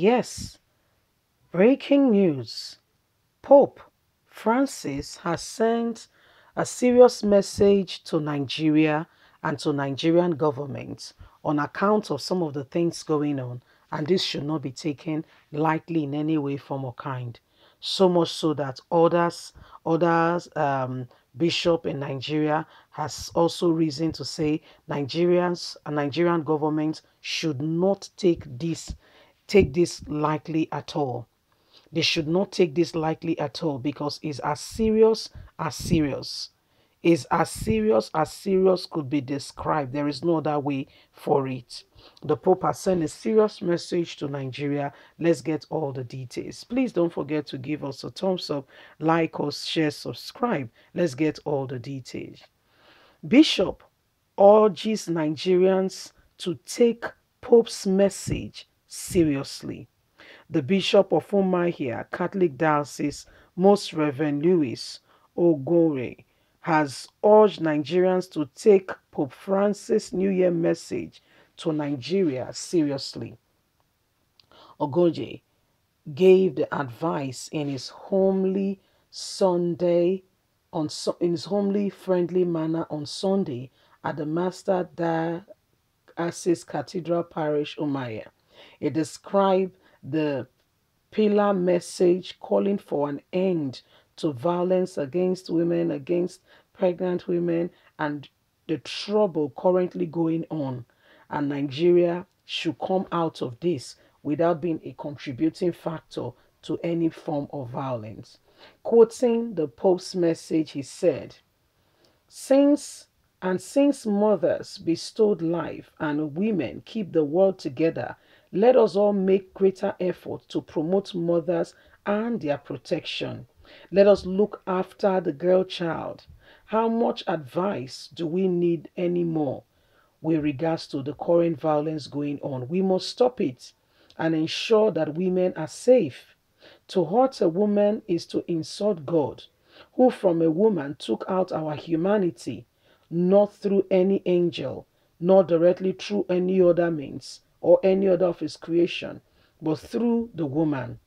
Yes, breaking news. Pope Francis has sent a serious message to Nigeria and to Nigerian government on account of some of the things going on and this should not be taken lightly in any way form or kind so much so that others others um, bishop in nigeria has also reason to say nigerians and nigerian government should not take this take this lightly at all. They should not take this lightly at all because it's as serious as serious. is as serious as serious could be described. There is no other way for it. The Pope has sent a serious message to Nigeria. Let's get all the details. Please don't forget to give us a thumbs up, like us, share, subscribe. Let's get all the details. Bishop urges Nigerians to take Pope's message seriously. The Bishop of Umahia Catholic Diocese, Most Reverend Louis Ogore, has urged Nigerians to take Pope Francis' New Year message to Nigeria seriously. Ogoje gave the advice in his homely Sunday on in his homely friendly manner on Sunday at the Master Diocese Cathedral Parish Umaya. It described the pillar message calling for an end to violence against women, against pregnant women, and the trouble currently going on. And Nigeria should come out of this without being a contributing factor to any form of violence. Quoting the Pope's message, he said, Since and since mothers bestowed life and women keep the world together, let us all make greater effort to promote mothers and their protection. Let us look after the girl child. How much advice do we need anymore with regards to the current violence going on? We must stop it and ensure that women are safe. To hurt a woman is to insult God, who from a woman took out our humanity, not through any angel, nor directly through any other means, or any other of his creation, but through the woman.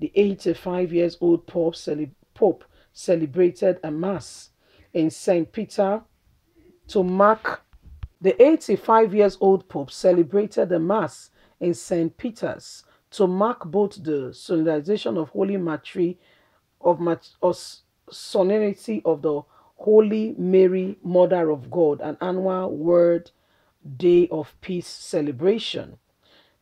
The 85 years old Pope, cele- Pope celebrated a Mass in St. Peter to mark the 85 years old Pope celebrated a Mass in St. Peter's to mark both the solemnization of Holy Matri of, mat- or solemnity of the Holy Mary, Mother of God, an annual word Day of Peace celebration,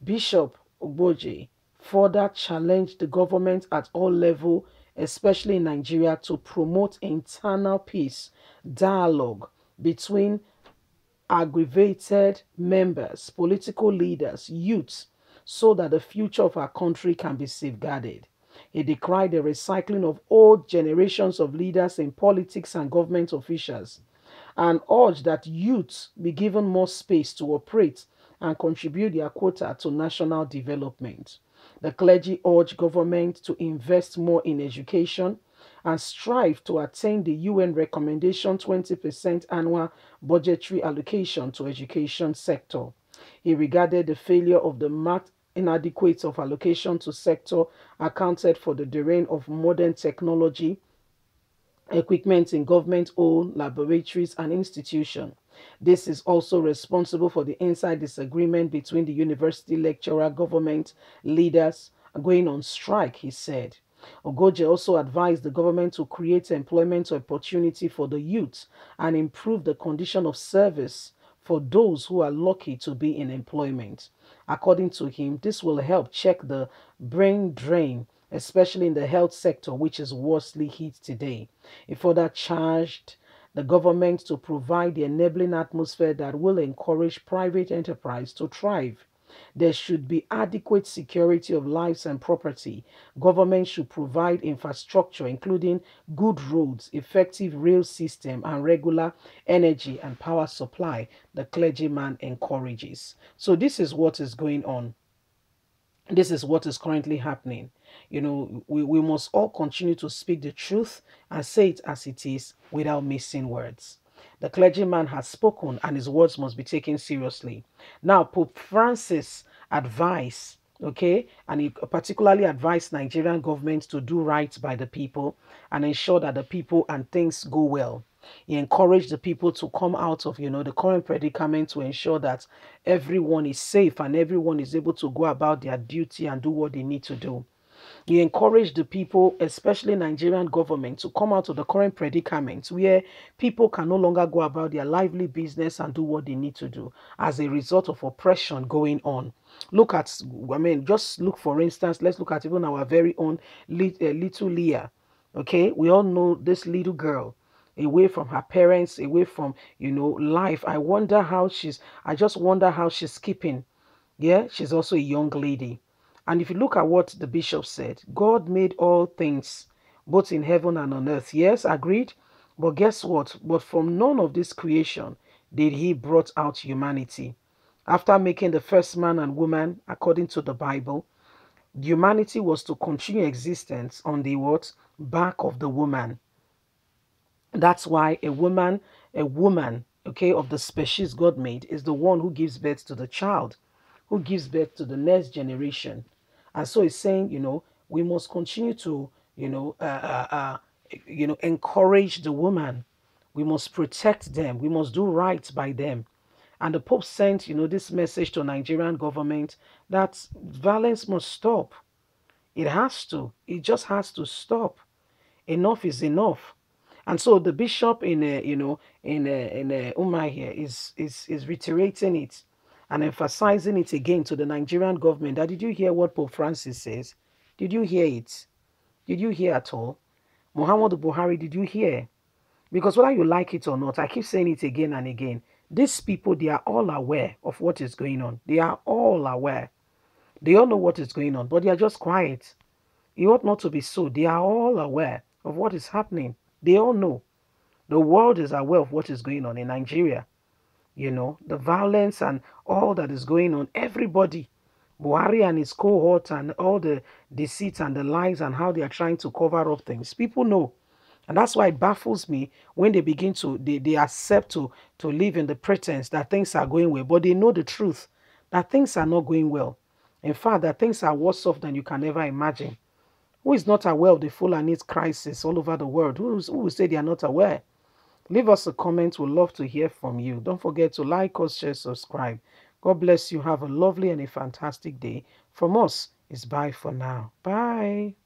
Bishop Ogboje further challenged the government at all levels, especially in Nigeria, to promote internal peace dialogue between aggravated members, political leaders, youths, so that the future of our country can be safeguarded. He decried the recycling of old generations of leaders in politics and government officials and urged that youths be given more space to operate and contribute their quota to national development. The clergy urged government to invest more in education and strive to attain the UN recommendation 20% annual budgetary allocation to education sector. He regarded the failure of the marked inadequate of allocation to sector accounted for the terrain of modern technology equipment in government-owned laboratories and institutions. This is also responsible for the inside disagreement between the university lecturer government leaders going on strike, he said. Ogoje also advised the government to create employment opportunity for the youth and improve the condition of service for those who are lucky to be in employment. According to him, this will help check the brain drain especially in the health sector, which is worstly hit today. He further charged the government to provide the enabling atmosphere that will encourage private enterprise to thrive. There should be adequate security of lives and property. Government should provide infrastructure, including good roads, effective rail system, and regular energy and power supply, the clergyman encourages. So, this is what is going on. This is what is currently happening. You know, we, we must all continue to speak the truth and say it as it is without missing words. The clergyman has spoken and his words must be taken seriously. Now, Pope Francis advised okay and he particularly advised nigerian government to do right by the people and ensure that the people and things go well he encouraged the people to come out of you know the current predicament to ensure that everyone is safe and everyone is able to go about their duty and do what they need to do he encourage the people, especially Nigerian government, to come out of the current predicament where people can no longer go about their lively business and do what they need to do as a result of oppression going on. Look at, I mean, just look for instance, let's look at even our very own eh, little Leah. Okay, we all know this little girl away from her parents, away from, you know, life. I wonder how she's, I just wonder how she's keeping. Yeah, she's also a young lady. And if you look at what the bishop said, God made all things, both in heaven and on earth. Yes, agreed. But guess what? But from none of this creation did he brought out humanity. After making the first man and woman, according to the Bible, humanity was to continue existence on the what? Back of the woman. That's why a woman, a woman, okay, of the species God made is the one who gives birth to the child, who gives birth to the next generation and so he's saying, you know, we must continue to, you know, uh, uh, uh, you know, encourage the woman. We must protect them. We must do right by them. And the Pope sent, you know, this message to Nigerian government that violence must stop. It has to. It just has to stop. Enough is enough. And so the bishop in, uh, you know, in uh, in a uh, Umar here is is is reiterating it and emphasizing it again to the Nigerian government that did you hear what Pope Francis says? Did you hear it? Did you hear at all? Muhammad Buhari, did you hear? Because whether you like it or not, I keep saying it again and again. These people, they are all aware of what is going on. They are all aware. They all know what is going on, but they are just quiet. It ought not to be so. They are all aware of what is happening. They all know. The world is aware of what is going on in Nigeria you know, the violence and all that is going on. Everybody, Buhari and his cohort and all the deceit and the lies and how they are trying to cover up things. People know. And that's why it baffles me when they begin to, they, they accept to, to live in the pretense that things are going well, but they know the truth that things are not going well. In fact, that things are worse off than you can ever imagine. Who is not aware of the full and its crisis all over the world? Who who will say they are not aware? Leave us a comment. We'd love to hear from you. Don't forget to like us, share, subscribe. God bless you. Have a lovely and a fantastic day. From us, it's bye for now. Bye.